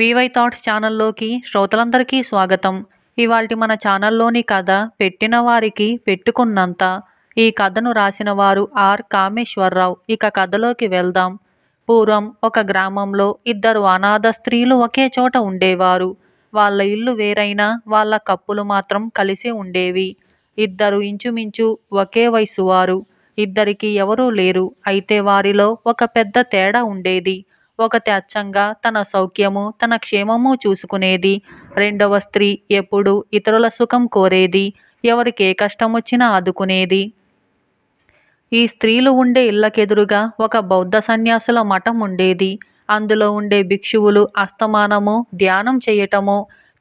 VY thoughts ఛానల్లోకి శ్రోతలందరికీ స్వాగతం ఇవాల్టి మన ఛానల్లోని కథ పెట్టిన వారికి పెట్టుకున్నంత ఈ కథను రాసిన వారు ఆర్ కామేశ్వరరావు ఇక కథలోకి వెళ్దాం పూర్వం ఒక గ్రామంలో ఇద్దరు అనాథ స్త్రీలు ఒకే చోట ఉండేవారు వాళ్ళ ఇల్లు వేరైనా వాళ్ళ కప్పులు మాత్రం కలిసి ఉండేవి ఇద్దరు ఇంచుమించు ఒకే వయసు వారు ఇద్దరికి ఎవరూ లేరు అయితే వారిలో ఒక పెద్ద తేడా ఉండేది ఒక త్యాచ్ఛంగా తన సౌఖ్యము తన క్షేమము చూసుకునేది రెండవ స్త్రీ ఎప్పుడు ఇతరుల సుఖం కోరేది ఎవరికి ఏ కష్టం వచ్చినా ఆదుకునేది ఈ స్త్రీలు ఉండే ఇళ్ళకెదురుగా ఒక బౌద్ధ సన్యాసుల మఠం ఉండేది అందులో ఉండే భిక్షువులు అస్తమానము ధ్యానం చేయటమో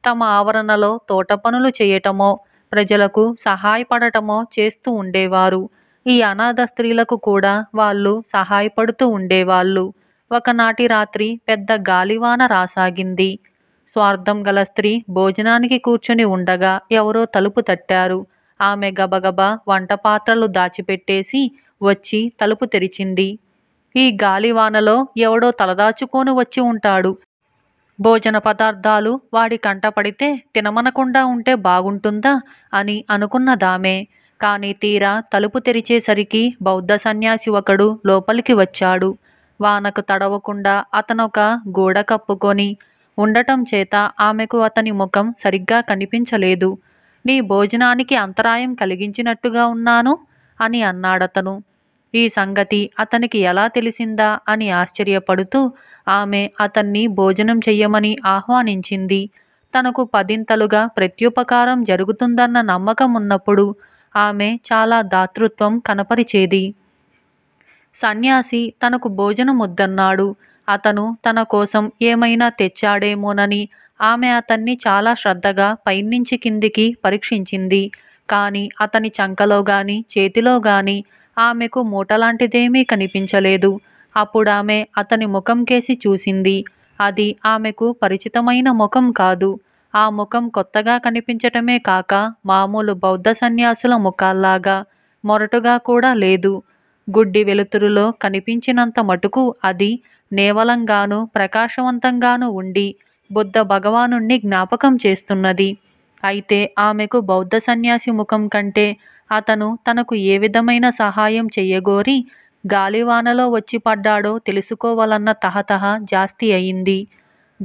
తమ ఆవరణలో తోట పనులు చేయటమో ప్రజలకు సహాయపడటమో చేస్తూ ఉండేవారు ఈ అనాథ స్త్రీలకు కూడా వాళ్ళు సహాయపడుతూ ఉండేవాళ్ళు ఒకనాటి రాత్రి పెద్ద గాలివాన రాసాగింది స్వార్థం గల స్త్రీ భోజనానికి కూర్చుని ఉండగా ఎవరో తలుపు తట్టారు ఆమె గబగబా వంట పాత్రలు దాచిపెట్టేసి వచ్చి తలుపు తెరిచింది ఈ గాలివానలో ఎవడో తలదాచుకొని వచ్చి ఉంటాడు భోజన పదార్థాలు వాడి కంటపడితే తినమనకుండా ఉంటే బాగుంటుందా అని అనుకున్నదామే కానీ తీరా తలుపు తెరిచేసరికి బౌద్ధ సన్యాసి ఒకడు లోపలికి వచ్చాడు వానకు తడవకుండా అతనొక గోడ కప్పుకొని ఉండటం చేత ఆమెకు అతని ముఖం సరిగ్గా కనిపించలేదు నీ భోజనానికి అంతరాయం కలిగించినట్టుగా ఉన్నాను అని అన్నాడతను ఈ సంగతి అతనికి ఎలా తెలిసిందా అని ఆశ్చర్యపడుతూ ఆమె అతన్ని భోజనం చెయ్యమని ఆహ్వానించింది తనకు పదింతలుగా ప్రత్యుపకారం జరుగుతుందన్న నమ్మకం ఉన్నప్పుడు ఆమె చాలా దాతృత్వం కనపరిచేది సన్యాసి తనకు భోజనం వద్దన్నాడు అతను తన కోసం ఏమైనా తెచ్చాడేమోనని ఆమె అతన్ని చాలా శ్రద్ధగా పైనుంచి కిందికి పరీక్షించింది కాని అతని చంకలో గాని చేతిలో గాని ఆమెకు మూటలాంటిదేమీ కనిపించలేదు అప్పుడామె అతని ముఖం కేసి చూసింది అది ఆమెకు పరిచితమైన ముఖం కాదు ఆ ముఖం కొత్తగా కనిపించటమే కాక మామూలు బౌద్ధ సన్యాసుల ముఖాల్లాగా మొరటుగా కూడా లేదు గుడ్డి వెలుతురులో కనిపించినంత మటుకు అది నేవలంగానూ ప్రకాశవంతంగానూ ఉండి బుద్ధ భగవానుణ్ణి జ్ఞాపకం చేస్తున్నది అయితే ఆమెకు బౌద్ధ సన్యాసి ముఖం కంటే అతను తనకు ఏ విధమైన సహాయం చెయ్యగోరి గాలివానలో వచ్చి పడ్డాడో తెలుసుకోవాలన్న తహతహ జాస్తి అయింది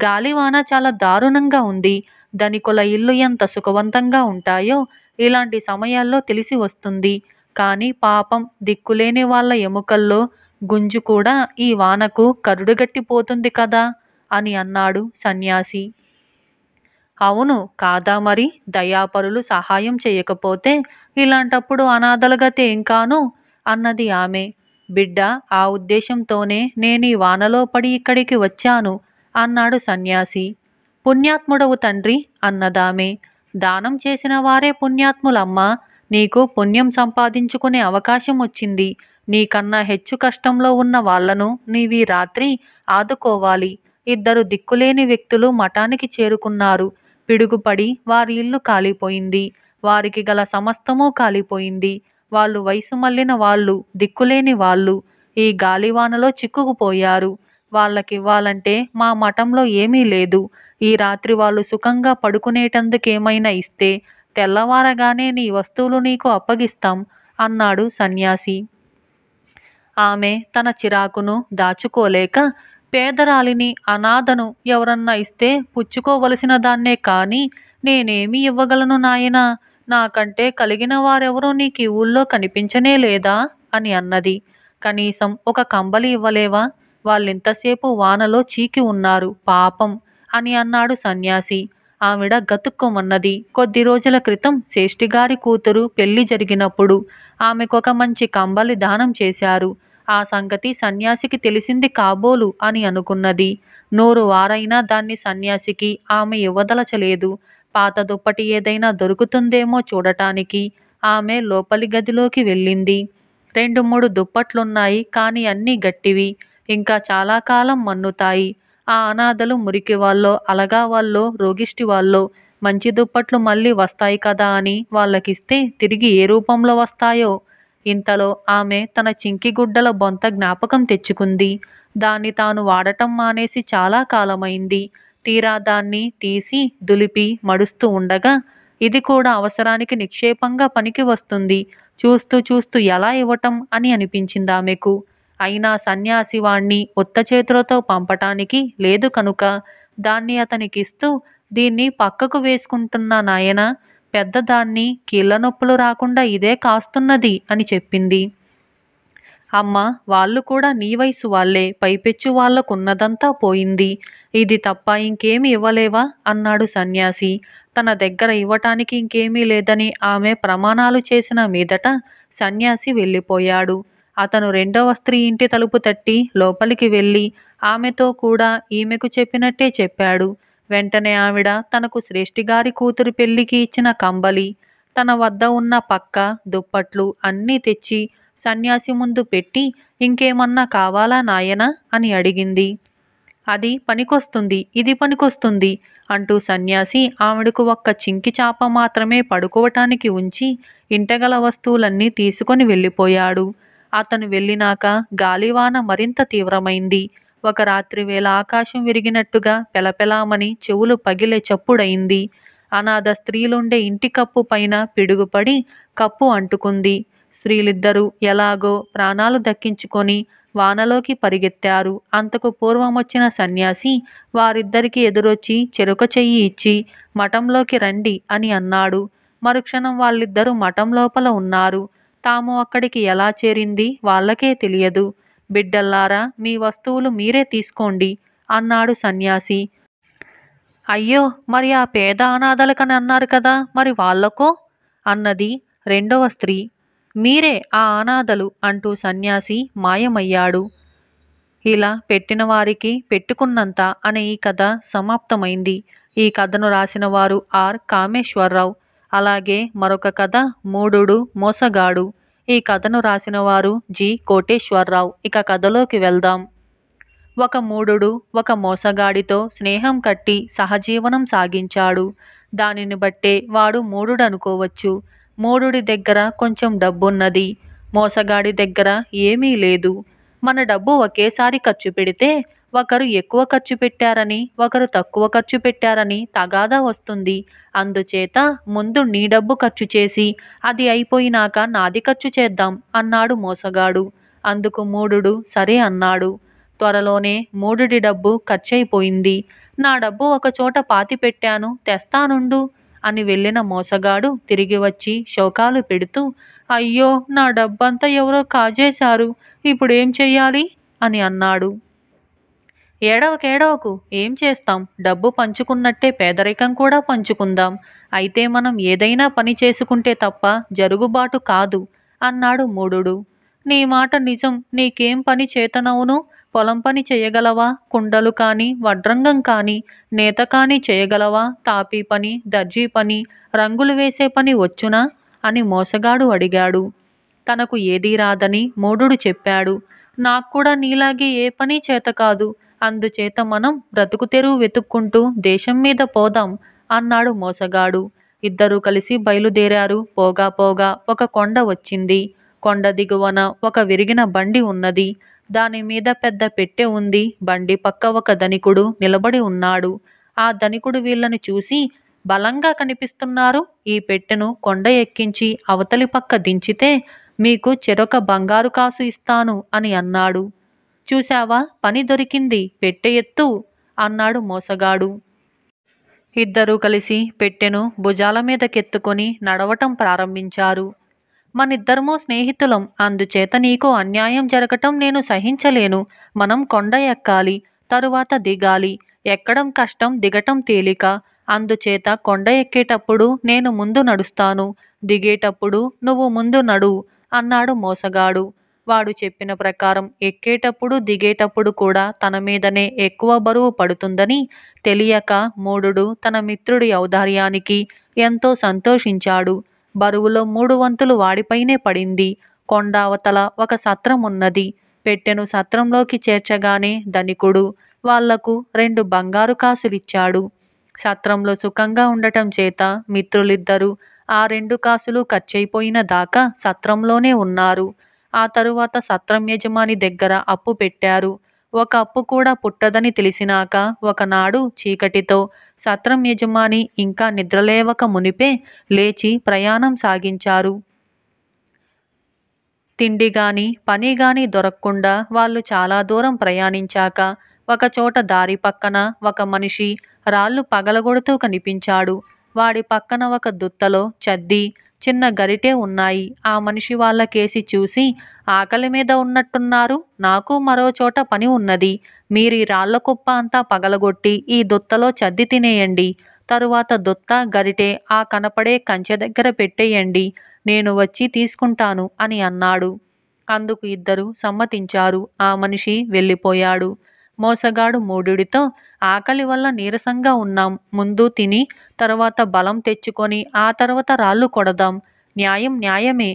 గాలివాన చాలా దారుణంగా ఉంది ధనికుల ఇల్లు ఎంత సుఖవంతంగా ఉంటాయో ఇలాంటి సమయాల్లో తెలిసి వస్తుంది కానీ పాపం దిక్కులేని వాళ్ళ ఎముకల్లో గుంజు కూడా ఈ వానకు కరుడుగట్టిపోతుంది కదా అని అన్నాడు సన్యాసి అవును కాదా మరి దయాపరులు సహాయం చేయకపోతే ఇలాంటప్పుడు అనాథల గతి ఇంకాను అన్నది ఆమె బిడ్డ ఆ ఉద్దేశంతోనే నేను ఈ వానలో పడి ఇక్కడికి వచ్చాను అన్నాడు సన్యాసి పుణ్యాత్ముడవు తండ్రి అన్నదామె దానం చేసిన వారే పుణ్యాత్ములమ్మా నీకు పుణ్యం సంపాదించుకునే అవకాశం వచ్చింది నీకన్నా హెచ్చు కష్టంలో ఉన్న వాళ్లను నీవి రాత్రి ఆదుకోవాలి ఇద్దరు దిక్కులేని వ్యక్తులు మఠానికి చేరుకున్నారు పిడుగుపడి వారి ఇల్లు కాలిపోయింది వారికి గల సమస్తము కాలిపోయింది వాళ్ళు వయసు మళ్ళిన వాళ్ళు దిక్కులేని వాళ్ళు ఈ గాలివానలో చిక్కుకుపోయారు వాళ్ళకివ్వాలంటే మా మఠంలో ఏమీ లేదు ఈ రాత్రి వాళ్ళు సుఖంగా పడుకునేటందుకేమైనా ఇస్తే తెల్లవారగానే నీ వస్తువులు నీకు అప్పగిస్తాం అన్నాడు సన్యాసి ఆమె తన చిరాకును దాచుకోలేక పేదరాలిని అనాథను ఎవరన్నా ఇస్తే పుచ్చుకోవలసిన దాన్నే కానీ నేనేమి ఇవ్వగలను నాయనా నాకంటే కలిగిన వారెవరూ నీకు ఊళ్ళో కనిపించనే లేదా అని అన్నది కనీసం ఒక కంబలి ఇవ్వలేవా వాళ్ళింతసేపు వానలో చీకి ఉన్నారు పాపం అని అన్నాడు సన్యాసి ఆవిడ గతుక్కుమన్నది కొద్ది రోజుల క్రితం గారి కూతురు పెళ్లి జరిగినప్పుడు ఆమెకు ఒక మంచి కంబలి దానం చేశారు ఆ సంగతి సన్యాసికి తెలిసింది కాబోలు అని అనుకున్నది నూరు వారైనా దాన్ని సన్యాసికి ఆమె ఇవ్వదలచలేదు పాత దుప్పటి ఏదైనా దొరుకుతుందేమో చూడటానికి ఆమె లోపలి గదిలోకి వెళ్ళింది రెండు మూడు దుప్పట్లున్నాయి కానీ అన్నీ గట్టివి ఇంకా చాలా కాలం మన్నుతాయి ఆ అనాథలు మురికి వాళ్ళో అలగా వాళ్ళో రోగిష్టి వాళ్ళో మంచి దుప్పట్లు మళ్ళీ వస్తాయి కదా అని వాళ్ళకిస్తే తిరిగి ఏ రూపంలో వస్తాయో ఇంతలో ఆమె తన చింకిగుడ్డల బొంత జ్ఞాపకం తెచ్చుకుంది దాన్ని తాను వాడటం మానేసి చాలా కాలమైంది తీరా దాన్ని తీసి దులిపి మడుస్తూ ఉండగా ఇది కూడా అవసరానికి నిక్షేపంగా పనికి వస్తుంది చూస్తూ చూస్తూ ఎలా ఇవ్వటం అని అనిపించింది ఆమెకు అయినా సన్యాసి వాణ్ణి ఒత్త చేతులతో పంపటానికి లేదు కనుక దాన్ని అతనికిస్తూ దీన్ని పక్కకు వేసుకుంటున్న నాయన పెద్దదాన్ని కీళ్ళ నొప్పులు రాకుండా ఇదే కాస్తున్నది అని చెప్పింది అమ్మ వాళ్ళు కూడా నీ వయసు వాళ్ళే పైపెచ్చు వాళ్లకున్నదంతా పోయింది ఇది తప్ప ఇంకేమి ఇవ్వలేవా అన్నాడు సన్యాసి తన దగ్గర ఇవ్వటానికి ఇంకేమీ లేదని ఆమె ప్రమాణాలు చేసిన మీదట సన్యాసి వెళ్ళిపోయాడు అతను రెండవ స్త్రీ ఇంటి తలుపు తట్టి లోపలికి వెళ్ళి ఆమెతో కూడా ఈమెకు చెప్పినట్టే చెప్పాడు వెంటనే ఆవిడ తనకు శ్రేష్ఠిగారి కూతురు పెళ్లికి ఇచ్చిన కంబలి తన వద్ద ఉన్న పక్క దుప్పట్లు అన్నీ తెచ్చి సన్యాసి ముందు పెట్టి ఇంకేమన్నా కావాలా నాయనా అని అడిగింది అది పనికొస్తుంది ఇది పనికొస్తుంది అంటూ సన్యాసి ఆవిడకు ఒక్క చింకి చాప మాత్రమే పడుకోవటానికి ఉంచి ఇంటగల వస్తువులన్నీ తీసుకొని వెళ్ళిపోయాడు అతను వెళ్ళినాక గాలివాన మరింత తీవ్రమైంది ఒక రాత్రివేళ ఆకాశం విరిగినట్టుగా పెలపెలామని చెవులు పగిలే చప్పుడైంది అనాథ స్త్రీలుండే ఇంటి కప్పు పైన పిడుగుపడి కప్పు అంటుకుంది స్త్రీలిద్దరూ ఎలాగో ప్రాణాలు దక్కించుకొని వానలోకి పరిగెత్తారు అంతకు పూర్వం వచ్చిన సన్యాసి వారిద్దరికీ ఎదురొచ్చి చెరుక చెయ్యి ఇచ్చి మఠంలోకి రండి అని అన్నాడు మరుక్షణం వాళ్ళిద్దరూ మఠం లోపల ఉన్నారు తాము అక్కడికి ఎలా చేరింది వాళ్ళకే తెలియదు బిడ్డల్లారా మీ వస్తువులు మీరే తీసుకోండి అన్నాడు సన్యాసి అయ్యో మరి ఆ పేద అనాథలకని అన్నారు కదా మరి వాళ్లకో అన్నది రెండవ స్త్రీ మీరే ఆ అనాథలు అంటూ సన్యాసి మాయమయ్యాడు ఇలా పెట్టిన వారికి పెట్టుకున్నంత అనే ఈ కథ సమాప్తమైంది ఈ కథను రాసిన వారు ఆర్ కామేశ్వరరావు అలాగే మరొక కథ మూడుడు మోసగాడు ఈ కథను రాసిన వారు జి కోటేశ్వరరావు ఇక కథలోకి వెళ్దాం ఒక మూడుడు ఒక మోసగాడితో స్నేహం కట్టి సహజీవనం సాగించాడు దానిని బట్టే వాడు మూడుడు అనుకోవచ్చు మూడుడి దగ్గర కొంచెం డబ్బున్నది మోసగాడి దగ్గర ఏమీ లేదు మన డబ్బు ఒకేసారి ఖర్చు పెడితే ఒకరు ఎక్కువ ఖర్చు పెట్టారని ఒకరు తక్కువ ఖర్చు పెట్టారని తగాదా వస్తుంది అందుచేత ముందు నీ డబ్బు ఖర్చు చేసి అది అయిపోయినాక నాది ఖర్చు చేద్దాం అన్నాడు మోసగాడు అందుకు మూడుడు సరే అన్నాడు త్వరలోనే మూడుడి డబ్బు ఖర్చయిపోయింది నా డబ్బు ఒకచోట పాతి పెట్టాను తెస్తానుండు అని వెళ్ళిన మోసగాడు తిరిగి వచ్చి శోకాలు పెడుతూ అయ్యో నా డబ్బంతా ఎవరో కాజేశారు ఇప్పుడేం చెయ్యాలి అని అన్నాడు ఏడవకేడవకు ఏం చేస్తాం డబ్బు పంచుకున్నట్టే పేదరికం కూడా పంచుకుందాం అయితే మనం ఏదైనా పని చేసుకుంటే తప్ప జరుగుబాటు కాదు అన్నాడు మూడుడు నీ మాట నిజం నీకేం పని చేతనవును పొలం పని చేయగలవా కుండలు కానీ వడ్రంగం కానీ నేత కానీ చేయగలవా తాపీ పని దర్జీ పని రంగులు వేసే పని వచ్చునా అని మోసగాడు అడిగాడు తనకు ఏదీ రాదని మూడుడు చెప్పాడు నాకు కూడా నీలాగే ఏ పని చేత కాదు అందుచేత మనం బ్రతుకు తెరువు వెతుక్కుంటూ దేశం మీద పోదాం అన్నాడు మోసగాడు ఇద్దరూ కలిసి బయలుదేరారు పోగా పోగా ఒక కొండ వచ్చింది కొండ దిగువన ఒక విరిగిన బండి ఉన్నది దాని మీద పెద్ద పెట్టె ఉంది బండి పక్క ఒక ధనికుడు నిలబడి ఉన్నాడు ఆ ధనికుడు వీళ్లను చూసి బలంగా కనిపిస్తున్నారు ఈ పెట్టెను కొండ ఎక్కించి అవతలి పక్క దించితే మీకు చెరొక బంగారు కాసు ఇస్తాను అని అన్నాడు చూశావా పని దొరికింది పెట్టె ఎత్తు అన్నాడు మోసగాడు ఇద్దరూ కలిసి పెట్టెను భుజాల మీదకెత్తుకొని నడవటం ప్రారంభించారు మనిద్దరమూ స్నేహితులం అందుచేత నీకు అన్యాయం జరగటం నేను సహించలేను మనం కొండ ఎక్కాలి తరువాత దిగాలి ఎక్కడం కష్టం దిగటం తేలిక అందుచేత కొండ ఎక్కేటప్పుడు నేను ముందు నడుస్తాను దిగేటప్పుడు నువ్వు ముందు నడు అన్నాడు మోసగాడు వాడు చెప్పిన ప్రకారం ఎక్కేటప్పుడు దిగేటప్పుడు కూడా తన మీదనే ఎక్కువ బరువు పడుతుందని తెలియక మూడుడు తన మిత్రుడి ఔదార్యానికి ఎంతో సంతోషించాడు బరువులో మూడు వంతులు వాడిపైనే పడింది కొండావతల ఒక సత్రం ఉన్నది పెట్టెను సత్రంలోకి చేర్చగానే ధనికుడు వాళ్లకు రెండు బంగారు కాసులిచ్చాడు సత్రంలో సుఖంగా ఉండటం చేత మిత్రులిద్దరూ ఆ రెండు కాసులు ఖర్చయిపోయిన దాకా సత్రంలోనే ఉన్నారు ఆ తరువాత సత్రం యజమాని దగ్గర అప్పు పెట్టారు ఒక అప్పు కూడా పుట్టదని తెలిసినాక ఒకనాడు చీకటితో సత్రం యజమాని ఇంకా నిద్రలేవక మునిపే లేచి ప్రయాణం సాగించారు తిండి గాని పని గాని దొరక్కుండా వాళ్ళు చాలా దూరం ప్రయాణించాక ఒకచోట దారి పక్కన ఒక మనిషి రాళ్ళు పగలగొడుతూ కనిపించాడు వాడి పక్కన ఒక దుత్తలో చద్ది చిన్న గరిటె ఉన్నాయి ఆ మనిషి వాళ్ళ కేసి చూసి ఆకలి మీద ఉన్నట్టున్నారు నాకు మరో చోట పని ఉన్నది మీరు రాళ్ల కుప్ప అంతా పగలగొట్టి ఈ దొత్తలో చద్ది తినేయండి తరువాత దొత్త గరిటె ఆ కనపడే కంచె దగ్గర పెట్టేయండి నేను వచ్చి తీసుకుంటాను అని అన్నాడు అందుకు ఇద్దరు సమ్మతించారు ఆ మనిషి వెళ్ళిపోయాడు మోసగాడు మూడుడితో ఆకలి వల్ల నీరసంగా ఉన్నాం ముందు తిని తర్వాత బలం తెచ్చుకొని ఆ తర్వాత రాళ్ళు కొడదాం న్యాయం న్యాయమే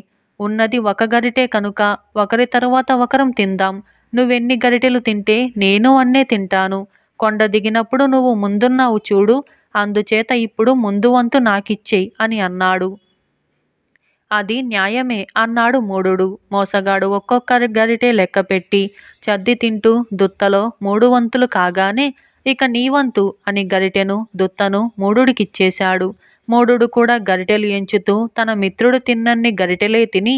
ఉన్నది ఒక గరిటే కనుక ఒకరి తరువాత ఒకరం తిందాం నువ్వెన్ని గరిటెలు తింటే నేను అన్నే తింటాను కొండ దిగినప్పుడు నువ్వు ముందున్నావు చూడు అందుచేత ఇప్పుడు ముందు వంతు నాకిచ్చేయి అని అన్నాడు అది న్యాయమే అన్నాడు మూడుడు మోసగాడు ఒక్కొక్కరి గరిటె లెక్కపెట్టి చద్ది తింటూ దుత్తలో మూడు వంతులు కాగానే ఇక నీ వంతు అని గరిటెను దుత్తను మూడుడికిచ్చేశాడు మూడుడు కూడా గరిటెలు ఎంచుతూ తన మిత్రుడు తిన్నన్ని గరిటెలే తిని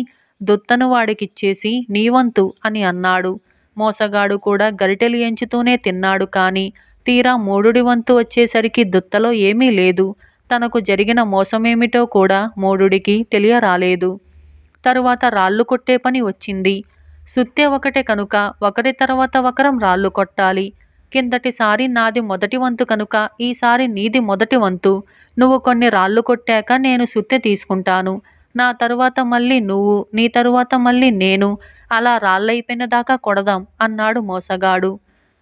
దుత్తను వాడికిచ్చేసి నీ వంతు అని అన్నాడు మోసగాడు కూడా గరిటెలు ఎంచుతూనే తిన్నాడు కానీ తీరా మూడుడి వంతు వచ్చేసరికి దుత్తలో ఏమీ లేదు తనకు జరిగిన మోసమేమిటో కూడా మూడుడికి తెలియరాలేదు తరువాత రాళ్ళు కొట్టే పని వచ్చింది సుత్తే ఒకటే కనుక ఒకరి తర్వాత ఒకరం రాళ్ళు కొట్టాలి కిందటిసారి నాది మొదటి వంతు కనుక ఈసారి నీది మొదటి వంతు నువ్వు కొన్ని రాళ్ళు కొట్టాక నేను సుత్తె తీసుకుంటాను నా తరువాత మళ్ళీ నువ్వు నీ తరువాత మళ్ళీ నేను అలా రాళ్ళైపోయిన దాకా కొడదాం అన్నాడు మోసగాడు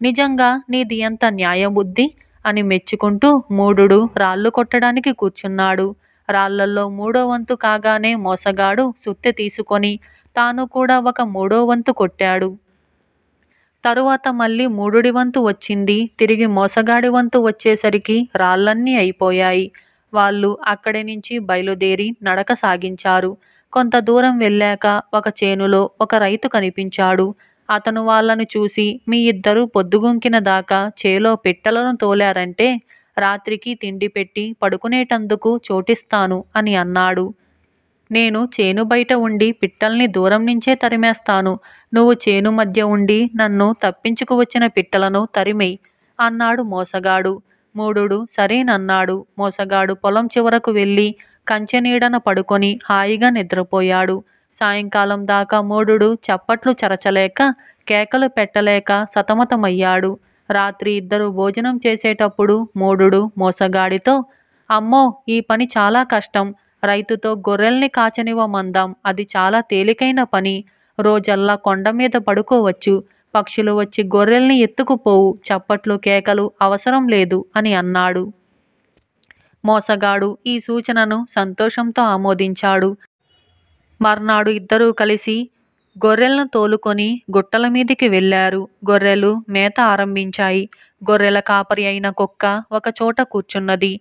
నిజంగా నీది ఎంత న్యాయబుద్ధి అని మెచ్చుకుంటూ మూఢుడు రాళ్ళు కొట్టడానికి కూర్చున్నాడు రాళ్లల్లో మూడో వంతు కాగానే మోసగాడు సుత్తె తీసుకొని తాను కూడా ఒక మూడో వంతు కొట్టాడు తరువాత మళ్ళీ మూడుడి వంతు వచ్చింది తిరిగి మోసగాడి వంతు వచ్చేసరికి రాళ్ళన్నీ అయిపోయాయి వాళ్ళు అక్కడి నుంచి బయలుదేరి నడక సాగించారు కొంత దూరం వెళ్ళాక ఒక చేనులో ఒక రైతు కనిపించాడు అతను వాళ్ళను చూసి మీ ఇద్దరూ పొద్దుగుంకిన దాకా చేలో పిట్టలను తోలారంటే రాత్రికి తిండి పెట్టి పడుకునేటందుకు చోటిస్తాను అని అన్నాడు నేను చేను బయట ఉండి పిట్టల్ని దూరం నుంచే తరిమేస్తాను నువ్వు చేను మధ్య ఉండి నన్ను తప్పించుకు వచ్చిన పిట్టలను తరిమే అన్నాడు మోసగాడు మూడుడు సరేనన్నాడు మోసగాడు పొలం చివరకు వెళ్ళి కంచె నీడన పడుకొని హాయిగా నిద్రపోయాడు సాయంకాలం దాకా మూడుడు చప్పట్లు చరచలేక కేకలు పెట్టలేక సతమతమయ్యాడు రాత్రి ఇద్దరు భోజనం చేసేటప్పుడు మూడుడు మోసగాడితో అమ్మో ఈ పని చాలా కష్టం రైతుతో గొర్రెల్ని కాచనివ్వమందాం అది చాలా తేలికైన పని రోజల్లా కొండ మీద పడుకోవచ్చు పక్షులు వచ్చి గొర్రెల్ని ఎత్తుకుపోవు చప్పట్లు కేకలు అవసరం లేదు అని అన్నాడు మోసగాడు ఈ సూచనను సంతోషంతో ఆమోదించాడు మర్నాడు ఇద్దరూ కలిసి గొర్రెలను తోలుకొని గుట్టల మీదికి వెళ్ళారు. గొర్రెలు మేత ఆరంభించాయి. గొర్రెల కాపరి అయిన కుక్క ఒకచోట కూర్చున్నది.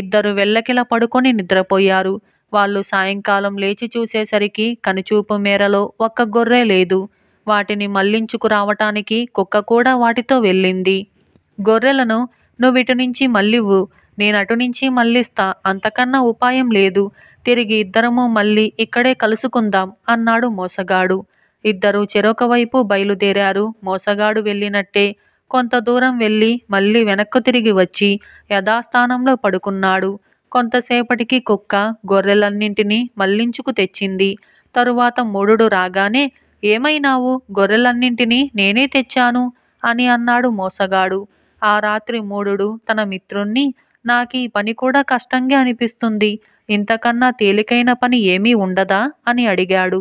ఇద్దరు వెళ్ళకిల పడుకొని నిద్రపోయారు. వాళ్ళు సాయంకాలం లేచి చూసేసరికి కనుచూపు మేరలో ఒక్క గొర్రె లేదు. వాటిని మళ్లించుకు రావటానికి కుక్క కూడా వాటితో వెళ్ళింది. గొర్రెలను నుంచి మళ్ళివు నేనటు నుంచి మళ్ళిస్తా అంతకన్నా ఉపాయం లేదు తిరిగి ఇద్దరము మళ్ళీ ఇక్కడే కలుసుకుందాం అన్నాడు మోసగాడు ఇద్దరూ చెరొక వైపు బయలుదేరారు మోసగాడు వెళ్ళినట్టే కొంత దూరం వెళ్ళి మళ్ళీ వెనక్కు తిరిగి వచ్చి యథాస్థానంలో పడుకున్నాడు కొంతసేపటికి కుక్క గొర్రెలన్నింటినీ మళ్లించుకు తెచ్చింది తరువాత మూడుడు రాగానే ఏమైనావు గొర్రెలన్నింటినీ నేనే తెచ్చాను అని అన్నాడు మోసగాడు ఆ రాత్రి మూడుడు తన మిత్రుణ్ణి నాకు ఈ పని కూడా కష్టంగా అనిపిస్తుంది ఇంతకన్నా తేలికైన పని ఏమీ ఉండదా అని అడిగాడు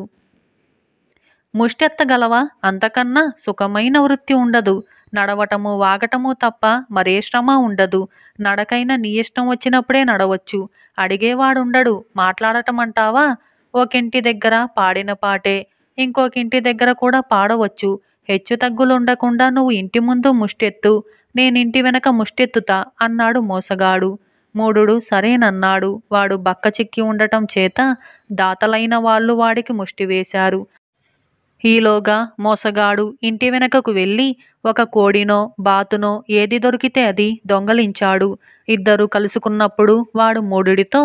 ముష్టెత్తగలవా అంతకన్నా సుఖమైన వృత్తి ఉండదు నడవటము వాగటము తప్ప మరే శ్రమ ఉండదు నడకైనా నీ ఇష్టం వచ్చినప్పుడే నడవచ్చు అడిగేవాడుండడు మాట్లాడటం అంటావా ఒకింటి దగ్గర పాడిన పాటే ఇంకొక ఇంటి దగ్గర కూడా పాడవచ్చు హెచ్చు తగ్గులుండకుండా నువ్వు ఇంటి ముందు ముష్టెత్తు నేనింటి వెనక ముష్టెత్తుతా అన్నాడు మోసగాడు మూడుడు సరేనన్నాడు వాడు బక్క చిక్కి ఉండటం చేత దాతలైన వాళ్ళు వాడికి ముష్టి వేశారు ఈలోగా మోసగాడు ఇంటి వెనకకు వెళ్ళి ఒక కోడినో బాతునో ఏది దొరికితే అది దొంగలించాడు ఇద్దరు కలుసుకున్నప్పుడు వాడు మూడుడితో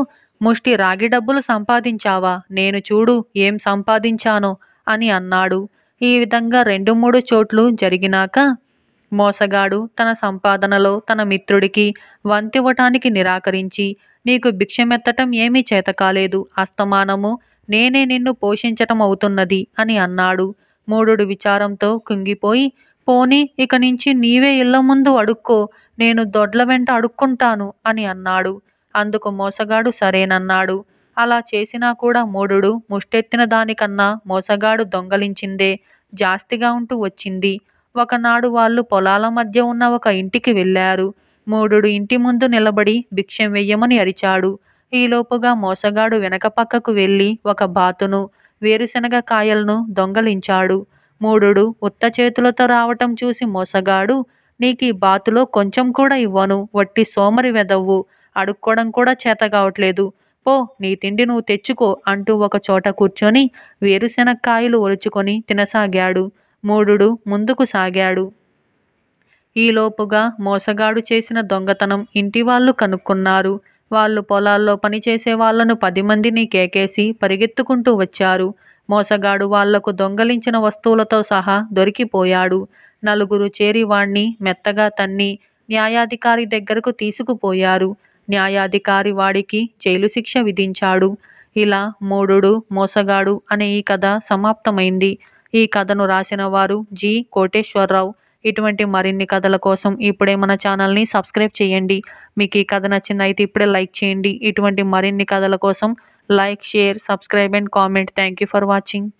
ముష్టి రాగి డబ్బులు సంపాదించావా నేను చూడు ఏం సంపాదించానో అని అన్నాడు ఈ విధంగా రెండు మూడు చోట్లు జరిగినాక మోసగాడు తన సంపాదనలో తన మిత్రుడికి వంతివ్వటానికి నిరాకరించి నీకు భిక్షమెత్తటం ఏమీ చేతకాలేదు అస్తమానము నేనే నిన్ను పోషించటం అవుతున్నది అని అన్నాడు మూడుడు విచారంతో కుంగిపోయి పోనీ ఇక నుంచి నీవే ఇళ్ల ముందు అడుక్కో నేను దొడ్ల వెంట అడుక్కుంటాను అని అన్నాడు అందుకు మోసగాడు సరేనన్నాడు అలా చేసినా కూడా మూడుడు ముష్టెత్తిన దానికన్నా మోసగాడు దొంగలించిందే జాస్తిగా ఉంటూ వచ్చింది ఒకనాడు వాళ్ళు పొలాల మధ్య ఉన్న ఒక ఇంటికి వెళ్ళారు మూడుడు ఇంటి ముందు నిలబడి భిక్షం వెయ్యమని అరిచాడు ఈలోపుగా మోసగాడు వెనక పక్కకు వెళ్ళి ఒక బాతును వేరుశనగ కాయలను దొంగలించాడు మూడుడు ఉత్త చేతులతో రావటం చూసి మోసగాడు నీకీ బాతులో కొంచెం కూడా ఇవ్వను వట్టి సోమరి వెదవ్వు అడుక్కోవడం కూడా చేతగావట్లేదు పో నీ తిండి నువ్వు తెచ్చుకో అంటూ ఒక చోట కూర్చొని వేరుశనక్కాయలు ఒలుచుకొని తినసాగాడు మూఢుడు ముందుకు సాగాడు ఈలోపుగా మోసగాడు చేసిన దొంగతనం ఇంటి వాళ్ళు కనుక్కున్నారు వాళ్ళు పొలాల్లో పనిచేసే వాళ్లను పది మందిని కేకేసి పరిగెత్తుకుంటూ వచ్చారు మోసగాడు వాళ్లకు దొంగలించిన వస్తువులతో సహా దొరికిపోయాడు నలుగురు చేరివాణ్ణి మెత్తగా తన్ని న్యాయాధికారి దగ్గరకు తీసుకుపోయారు న్యాయాధికారి వాడికి జైలు శిక్ష విధించాడు ఇలా మూడుడు మోసగాడు అనే ఈ కథ సమాప్తమైంది ఈ కథను రాసిన వారు జి కోటేశ్వరరావు ఇటువంటి మరిన్ని కథల కోసం ఇప్పుడే మన ఛానల్ని సబ్స్క్రైబ్ చేయండి మీకు ఈ కథ నచ్చిందైతే ఇప్పుడే లైక్ చేయండి ఇటువంటి మరిన్ని కథల కోసం like share subscribe and comment thank for watching